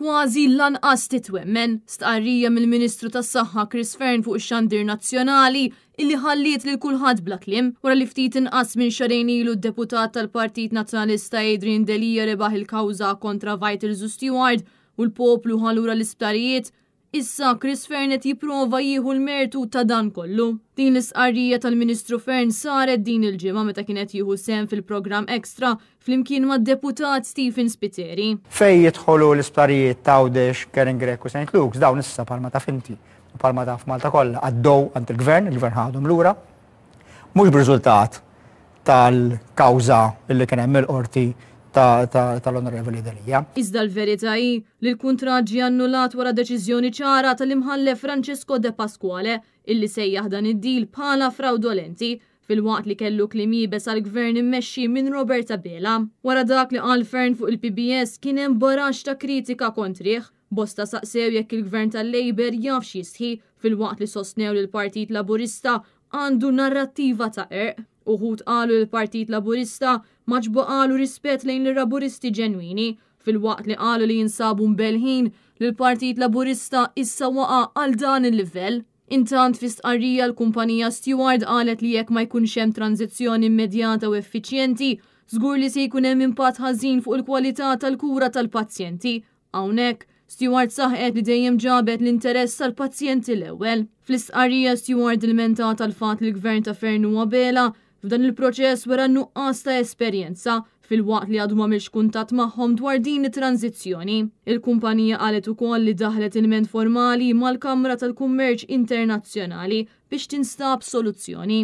Kważi lanqas titwemmen stqarrija mill-Ministru tas-Saħħa Chris Fern fuq ix-xandir nazzjonali illi ħalliet lil kulħadd bla klim, wara li ftit inqas minn xarejn ilu d-deputat tal-Partit Nazzjonalista Adrian Delija rebaħ il-kawża kontra Vital Stewart u l-poplu ħalura l-isptarijiet Issa Chris Fernet jiprova jieħu l-mertu ta' dan kollu. Din l-isqarrija tal-Ministru Fern saret din il-ġimgħa meta kienet jieħu sem fil-programm Extra flimkien mad deputat Stephen Spiteri. Fej jitħolu l-isptarijiet ta' Udex, Karen Greku, St. Luke's, dawn issa palma ta' finti, palma ta' f'Malta kollha għaddew għand il-gvern, il-gvern ħadhom lura. Mhux b'riżultat tal-kawża li kien hemm il-qorti tal-Onorevoli Delija. Iżda l-verità hi li l-kuntraġġi annullat wara deċiżjoni ċara tal imħalle Francesco De Pasquale illi sejjaħ dan id-dil bħala fraudolenti fil-waqt li kellu klimibes għal gvern immexxi minn Roberta Bela. Wara dak li għal Fern fuq il-PBS kien hemm barax ta' kritika kontriħ, bosta saqsew jekk il-gvern tal-Labor jafx jisħi fil-waqt li sostnew l-Partit Laburista għandu narrattiva ta' erq. Uħut qalu l-Partit Laburista maġbu għalu rispett lejn l-Raburisti ġenwini fil-waqt li qalu li jinsabu mbelħin li l-Partit Laburista issa waqa għal dan il-livell. Intant fist stqarrija l-kumpanija Steward qalet li jekk ma jkunx hemm tranzizzjoni immedjata u effiċjenti, żgur li se jkun hemm impatt ħażin fuq il-kwalità tal-kura tal-pazjenti. Hawnhekk Stewart saħet li dejjem ġabet l-interess tal-pazjenti l-ewwel. Fl-istqarrija Stewart il menta tal-fat li l-gvern ta' Fernu Abela F'dan il-proċess wara nuqqas ta' esperjenza fil-waqt li għadu mamilx kuntat maħħom dwar din it tranzizjoni Il-kumpanija għalet ukoll li daħlet il-ment formali mal-Kamra tal-Kummerċ Internazzjonali biex tinstab soluzzjoni.